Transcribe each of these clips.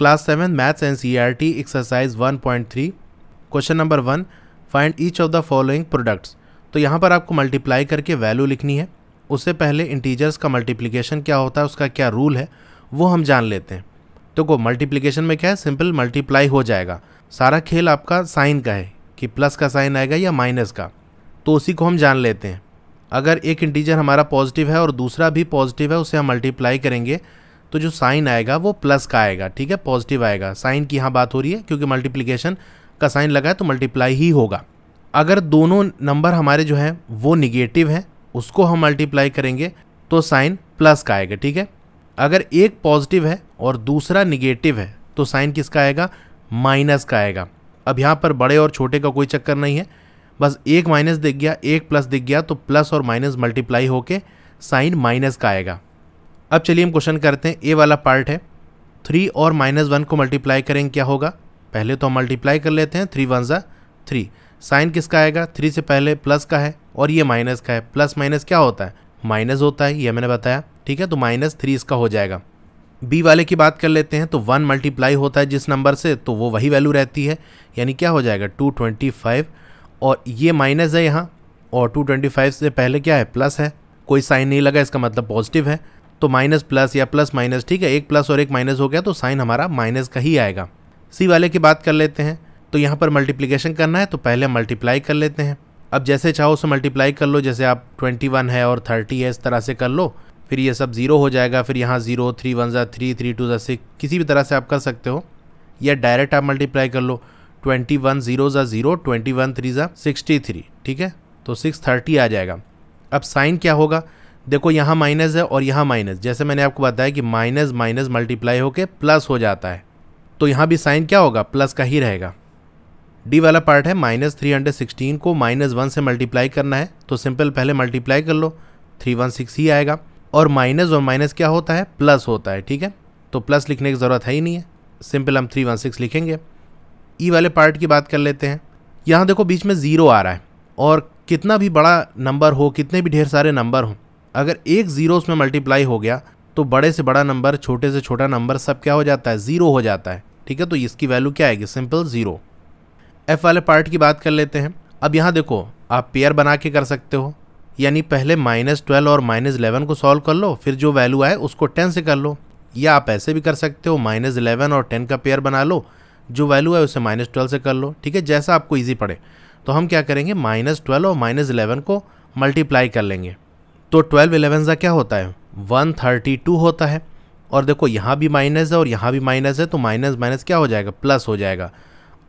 class seven maths N C R T exercise one point three question number one find each of the following products तो यहाँ पर आपको multiply करके value लिखनी है उससे पहले इंटीजर्स का मल्टीप्लीकेशन क्या होता है उसका क्या रूल है वो हम जान लेते हैं तो को मल्टीप्लीकेशन में क्या है सिंपल मल्टीप्लाई हो जाएगा सारा खेल आपका साइन का है कि प्लस का साइन आएगा या माइनस का तो उसी को हम जान लेते हैं अगर एक इंटीजर हमारा पॉजिटिव है और दूसरा भी पॉजिटिव है उसे हम मल्टीप्लाई करेंगे तो जो साइन आएगा वो प्लस का आएगा ठीक है पॉजिटिव आएगा साइन की यहाँ बात हो रही है क्योंकि मल्टीप्लीकेशन का साइन लगा है तो मल्टीप्लाई ही होगा अगर दोनों नंबर हमारे जो हैं वो निगेटिव हैं उसको हम मल्टीप्लाई करेंगे तो साइन प्लस का आएगा ठीक है अगर एक पॉजिटिव है और दूसरा निगेटिव है तो साइन किसका आएगा माइनस का आएगा अब यहाँ पर बड़े और छोटे का कोई चक्कर नहीं है बस एक माइनस दिख गया एक प्लस दिख गया तो प्लस और माइनस मल्टीप्लाई होके साइन माइनस का आएगा अब चलिए हम क्वेश्चन करते हैं ए वाला पार्ट है थ्री और माइनस वन को मल्टीप्लाई करेंगे क्या होगा पहले तो हम मल्टीप्लाई कर लेते हैं थ्री वन ज़ा थ्री साइन किसका आएगा थ्री से पहले प्लस का है और ये माइनस का है प्लस माइनस क्या होता है माइनस होता है ये मैंने बताया ठीक है तो माइनस थ्री इसका हो जाएगा बी वाले की बात कर लेते हैं तो वन मल्टीप्लाई होता है जिस नंबर से तो वो वही वैल्यू रहती है यानी क्या हो जाएगा टू ट्वेंटी फाइव और ये माइनस है यहाँ और टू ट्वेंटी फाइव से पहले क्या है प्लस है कोई साइन नहीं लगा इसका मतलब पॉजिटिव है तो माइनस प्लस या प्लस माइनस ठीक है एक प्लस और एक माइनस हो गया तो साइन हमारा माइनस का ही आएगा सी वाले की बात कर लेते हैं तो यहाँ पर मल्टीप्लिकेशन करना है तो पहले मल्टीप्लाई कर लेते हैं अब जैसे चाहो उसे मल्टीप्लाई कर लो जैसे आप ट्वेंटी वन है और थर्टी है इस तरह से कर लो फिर ये सब ज़ीरो हो जाएगा फिर यहाँ ज़ीरो थ्री वन ज़ा थ्री थ्री टू ज़ा सिक्स किसी भी तरह से आप कर सकते हो या डायरेक्ट आप मल्टीप्लाई कर लो ट्वेंटी वन ज़ीरो ज़ा ज़ीरो ट्वेंटी वन थ्री ज़ा सिक्सटी थ्री ठीक है तो सिक्स थर्टी आ जाएगा अब साइन क्या होगा देखो यहाँ माइनस है और यहाँ माइनस जैसे मैंने आपको बताया कि माइनस माइनस मल्टीप्लाई होकर प्लस हो जाता है तो यहाँ भी साइन क्या होगा प्लस का ही रहेगा डी वाला पार्ट है माइनस थ्री हंड्रेड सिक्सटीन को माइनस वन से मल्टीप्लाई करना है तो सिंपल पहले मल्टीप्लाई कर लो थ्री वन सिक्स ही आएगा और माइनस और माइनस क्या होता है प्लस होता है ठीक है तो प्लस लिखने की ज़रूरत है ही नहीं है सिंपल हम थ्री वन सिक्स लिखेंगे ई e वाले पार्ट की बात कर लेते हैं यहाँ देखो बीच में ज़ीरो आ रहा है और कितना भी बड़ा नंबर हो कितने भी ढेर सारे नंबर हों अगर एक ज़ीरो उसमें मल्टीप्लाई हो गया तो बड़े से बड़ा नंबर छोटे से छोटा नंबर सब क्या हो जाता है ज़ीरो हो जाता है ठीक है तो इसकी वैल्यू क्या आएगी सिंपल ज़ीरो एफ वाले पार्ट की बात कर लेते हैं अब यहाँ देखो आप पेयर बना के कर सकते हो यानी पहले माइनस ट्वेल्व और माइनस इलेवन को सॉल्व कर लो फिर जो वैल्यू आए उसको टेन से कर लो या आप ऐसे भी कर सकते हो माइनस इलेवन और टेन का पेयर बना लो जो वैल्यू है उसे माइनस ट्वेल्व से कर लो ठीक है जैसा आपको ईजी पड़े तो हम क्या करेंगे माइनस ट्वेल्व और माइनस इलेवन को मल्टीप्लाई कर लेंगे तो ट्वेल्व एलेवन क्या होता है वन थर्टी टू होता है और देखो यहाँ भी माइनस है और यहाँ भी माइनस है तो माइनस माइनस क्या हो जाएगा प्लस हो जाएगा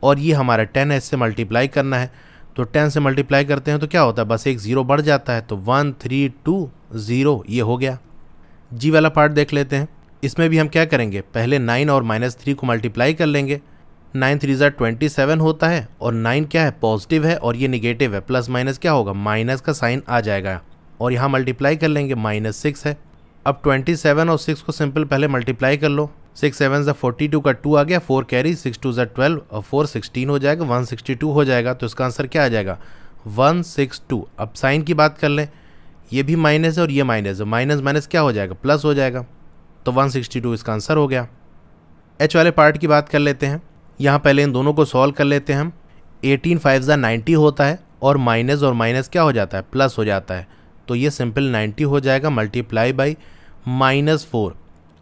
और ये हमारा टेन है इससे मल्टीप्लाई करना है तो टेन से मल्टीप्लाई करते हैं तो क्या होता है बस एक ज़ीरो बढ़ जाता है तो वन थ्री टू ज़ीरो ये हो गया जी वाला पार्ट देख लेते हैं इसमें भी हम क्या करेंगे पहले नाइन और माइनस थ्री को मल्टीप्लाई कर लेंगे नाइन थ्री ज़ार ट्वेंटी सेवन होता है और नाइन क्या है पॉजिटिव है और ये निगेटिव है प्लस माइनस क्या होगा माइनस का साइन आ जाएगा और यहाँ मल्टीप्लाई कर लेंगे माइनस सिक्स है अब ट्वेंटी सेवन और सिक्स को सिंपल पहले मल्टीप्लाई कर लो सिक्स सेवन जै फोर्टी टू का टू आ गया फोर कैरी सिक्स टू जै ट्वेल्व और फोर सिक्सटीन हो जाएगा वन सिक्सटी टू हो जाएगा तो इसका आंसर क्या आ जाएगा वन सिक्स टू अब साइन की बात कर लें ये भी माइनस है और ये माइनस है माइनस माइनस क्या हो जाएगा प्लस हो जाएगा तो वन सिक्सटी टू इसका आंसर हो गया एच वाले पार्ट की बात कर लेते हैं यहाँ पहले इन दोनों को सॉल्व कर लेते हैं हम एटीन फाइव जै नाइन्टी होता है और माइनस और माइनस क्या हो जाता है प्लस हो जाता है तो ये सिंपल नाइन्टी हो जाएगा मल्टीप्लाई बाई माइनस फोर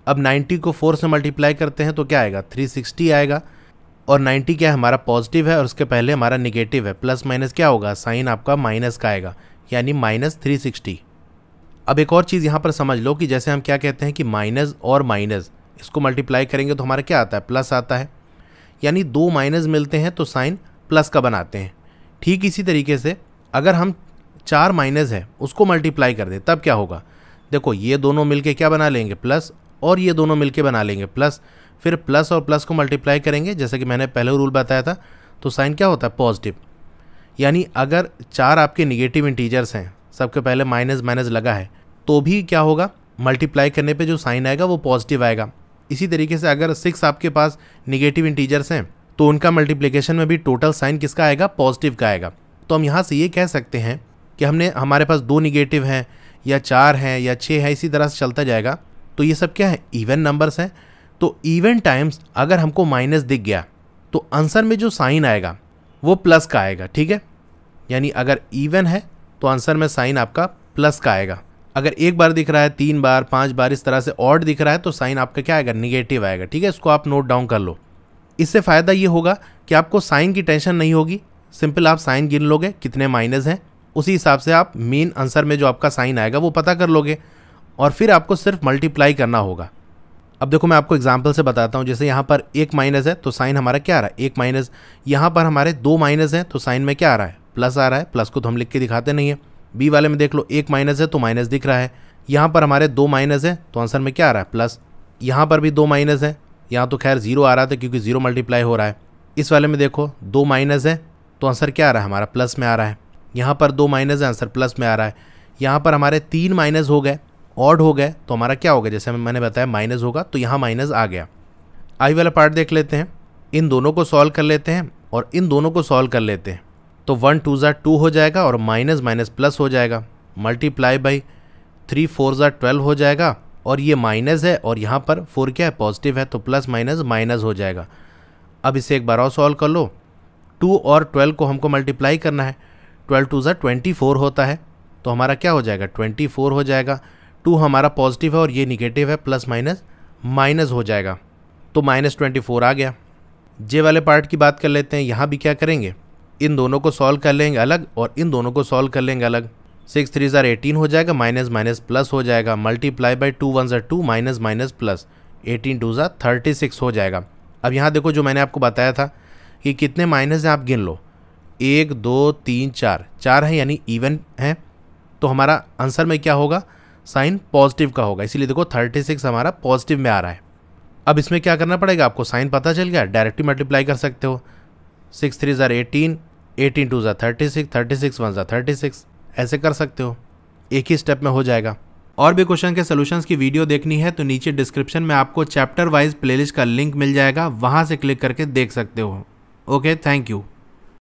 अब नाइन्टी को फोर से मल्टीप्लाई करते हैं तो क्या आएगा थ्री सिक्सटी आएगा और नाइन्टी क्या है हमारा पॉजिटिव है और उसके पहले हमारा निगेटिव है प्लस माइनस क्या होगा साइन आपका माइनस का आएगा यानी माइनस थ्री सिक्सटी अब एक और चीज़ यहाँ पर समझ लो कि जैसे हम क्या कहते हैं कि माइनस और माइनस इसको मल्टीप्लाई करेंगे तो हमारा क्या आता है प्लस आता है यानी दो माइनस मिलते हैं तो साइन प्लस का बनाते हैं ठीक इसी तरीके से अगर हम चार माइनस है उसको मल्टीप्लाई कर दे तब क्या होगा देखो ये दोनों मिलके क्या बना लेंगे प्लस और ये दोनों मिलके बना लेंगे प्लस फिर प्लस और प्लस को मल्टीप्लाई करेंगे जैसे कि मैंने पहले रूल बताया था तो साइन क्या होता है पॉजिटिव यानी अगर चार आपके निगेटिव इंटीजर्स हैं सबके पहले माइनस माइनस लगा है तो भी क्या होगा मल्टीप्लाई करने पर जो साइन आएगा वो पॉजिटिव आएगा इसी तरीके से अगर सिक्स आपके पास निगेटिव इंटीजर्स हैं तो उनका मल्टीप्लीकेशन में भी टोटल साइन किसका आएगा पॉजिटिव का आएगा तो हम यहाँ से ये कह सकते हैं कि हमने हमारे पास दो निगेटिव हैं या चार हैं या छः हैं इसी तरह से चलता जाएगा तो ये सब क्या है इवन नंबर्स हैं तो इवन टाइम्स अगर हमको माइनस दिख गया तो आंसर में जो साइन आएगा वो प्लस का आएगा ठीक है यानी अगर इवन है तो आंसर में साइन आपका प्लस का आएगा अगर एक बार दिख रहा है तीन बार पाँच बार इस तरह से ऑड दिख रहा है तो साइन आपका क्या आएगा निगेटिव आएगा ठीक है इसको आप नोट डाउन कर लो इससे फ़ायदा ये होगा कि आपको साइन की टेंशन नहीं होगी सिंपल आप साइन गिन लोगे कितने माइनस हैं उसी हिसाब से आप मेन आंसर में जो आपका साइन आएगा वो पता कर लोगे और फिर आपको सिर्फ मल्टीप्लाई करना होगा अब देखो मैं आपको एग्जाम्पल से बताता हूँ जैसे यहाँ पर एक माइनस है तो साइन हमारा क्या आ रहा है एक माइनस यहाँ पर हमारे दो माइनस हैं तो साइन में क्या आ रहा है प्लस आ रहा है प्लस को तो हम लिख के दिखाते नहीं है बी वाले में देख लो एक माइनस है तो माइनस दिख रहा है यहाँ पर हमारे दो माइनस है तो आंसर में क्या आ रहा है प्लस यहाँ पर भी दो माइनस है यहाँ तो खैर जीरो आ रहा था क्योंकि जीरो मल्टीप्लाई हो रहा है इस वाले में देखो दो माइनस है तो आंसर क्या आ रहा है हमारा प्लस में आ रहा है यहाँ पर दो माइनस आंसर प्लस में आ रहा है यहाँ पर हमारे तीन माइनस हो गए ऑड हो गए तो हमारा क्या होगा जैसे मैंने बताया माइनस होगा तो यहाँ माइनस आ गया आई वाला पार्ट देख लेते हैं इन दोनों को सॉल्व कर लेते हैं और इन दोनों को सॉल्व कर लेते हैं तो वन टू ज़ा टू हो जाएगा और माइनस माइनस प्लस हो जाएगा मल्टीप्लाई बाई थ्री फोर ज़ा ट्वेल्व हो जाएगा और ये माइनस है और यहाँ पर फोर क्या है पॉजिटिव है तो प्लस माइनस माइनस हो जाएगा अब इसे एक बार और सॉल्व कर लो टू और ट्वेल्व को हमको मल्टीप्लाई करना है ट्वेल्व टू ज़ा ट्वेंटी फोर होता है तो हमारा क्या हो जाएगा ट्वेंटी फोर हो जाएगा टू हमारा पॉजिटिव है और ये निगेटिव है प्लस माइनस माइनस हो जाएगा तो माइनस ट्वेंटी फोर आ गया जे वाले पार्ट की बात कर लेते हैं यहाँ भी क्या करेंगे इन दोनों को सॉल्व कर लेंगे अलग और इन दोनों को सॉल्व कर लेंगे अलग सिक्स थ्री ज़ार एटीन हो जाएगा माइनस माइनस प्लस हो जाएगा मल्टीप्लाई बाई टू वन ज़ार two minus minus plus eighteen two ज़ार थर्टी सिक्स हो जाएगा अब यहाँ देखो जो मैंने आपको बताया था कि कितने माइनस हैं आप गिन लो एक दो तीन चार चार हैं यानी इवन हैं तो हमारा आंसर में क्या होगा साइन पॉजिटिव का होगा इसीलिए देखो थर्टी सिक्स हमारा पॉजिटिव में आ रहा है अब इसमें क्या करना पड़ेगा आपको साइन पता चल गया डायरेक्टली मल्टीप्लाई कर सकते हो सिक्स थ्री ज़ार एटीन एटीन टू ज़ार thirty six thirty six one ज़ार थर्टी सिक्स ऐसे कर सकते हो एक ही स्टेप में हो जाएगा और भी क्वेश्चन के सोल्यूशंस की वीडियो देखनी है तो नीचे डिस्क्रिप्शन में आपको चैप्टर वाइज प्लेलिस्ट का लिंक मिल जाएगा वहाँ से क्लिक करके देख सकते हो ओके थैंक यू